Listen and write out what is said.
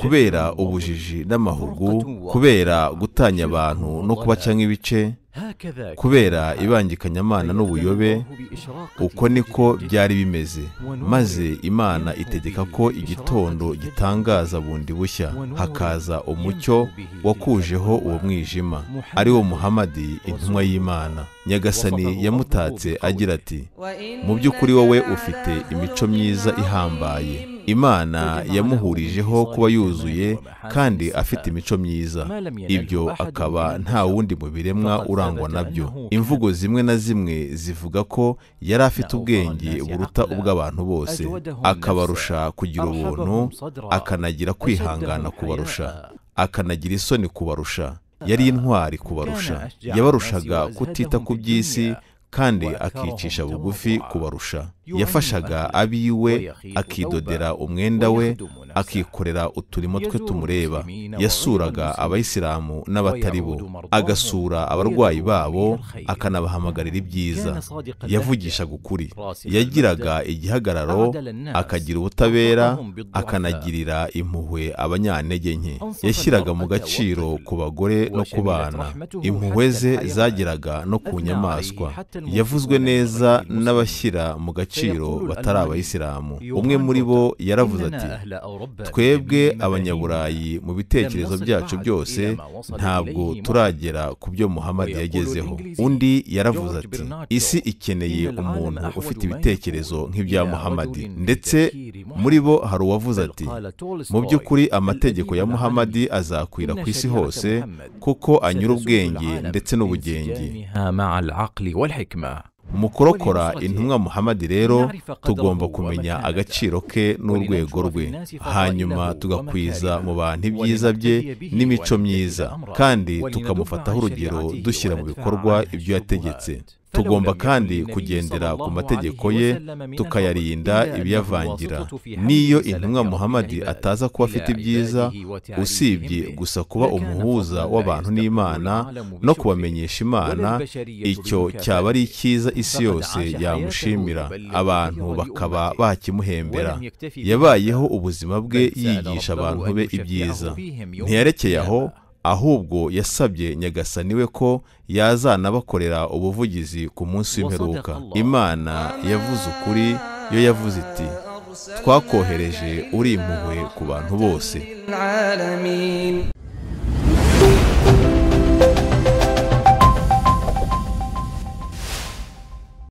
kubera ubujiji n'amahugu kubera gutanya abantu no kubaca nk’ibice, kubera ibangikanyamana n'ubuyobe uko niko byari bimeze maze imana itegeka ko igitondo gitangaza bundi bushya hakaza umucyo wakujeho uwo mwijima ari wo muhamadi intumwa y'imana nyagasani yamutatse agira ati mu by'ukuri wowe ufite imico myiza ihambaye imana yamuhurijeho kuba yuzuye kandi afite imico myiza ibyo akaba nta wundi mu biremwa urangwa nabyo imvugo zimwe na zimwe zivuga ko yari afite ubwenge buruta ubw'abantu bose akabarusha kugira ubuntu akanagira kwihangana kubarusha akanagira isoni kubarusha yari intwari kubarusha yabarushaga kutita ku by'isi kandi akicisha bugufi kubarusha yafashaga ab'iwe akidodera umwenda we akikorera uturimo twe tumureba yasuraga abayisilamu n'abatari bo agasura abarwayi babo akanabahamagarira ibyiza yavugishaga ukuri yagiraga igihagararo akagira ubutabera akanagirira impuhwe abanyantege nke yashyiraga mu gaciro ku bagore no ku bana impuhwe ze zageraga no ku nyamaswa yavuzwe neza n'abashyira mu gaciro batari abayisilamu umwe muri bo yaravuze ati twebwe abanyaburayi mu bitekerezo byacu byose ntabwo turagera ku byo Muhammad yagezeho undi yaravuze ati isi ikeneye umuntu ufite ibitekerezo nk'ibya muhamadi ndetse muri bo hari uwavuze ati mu by'ukuri amategeko ya Muhammad azakwira ku isi hose kuko anyura ubwenge ndetse n'ubugenge mu kurokora intumwa muhamadi rero tugomba kumenya agaciro ke n'urwego rwe hanyuma tugakwiza mu bantu ibyiza bye n'imico myiza kandi tukamufataho urugero dushyira mu bikorwa ibyo yategetse tugomba kandi kugendera ku mategeko ye tukayarinda ibiyavangira n'iyo intumwa muhamadi ataza kuba afite ibyiza usibye gusa kuba umuhuza w'abantu n'imana no kubamenyesha imana icyo cyaba ari icyiza isi yose yamushimira abantu bakaba bakimuhembera yabayeho ubuzima bwe yigisha abantu be ibyiza ntiyarekeye aho ahubwo yasabye nyagasani we ko yazanabakorera ubuvugizi ku munsi w'imperuka imana yavuze ukuri yo yavuze iti twakohereje uri impuhwe ku bantu bose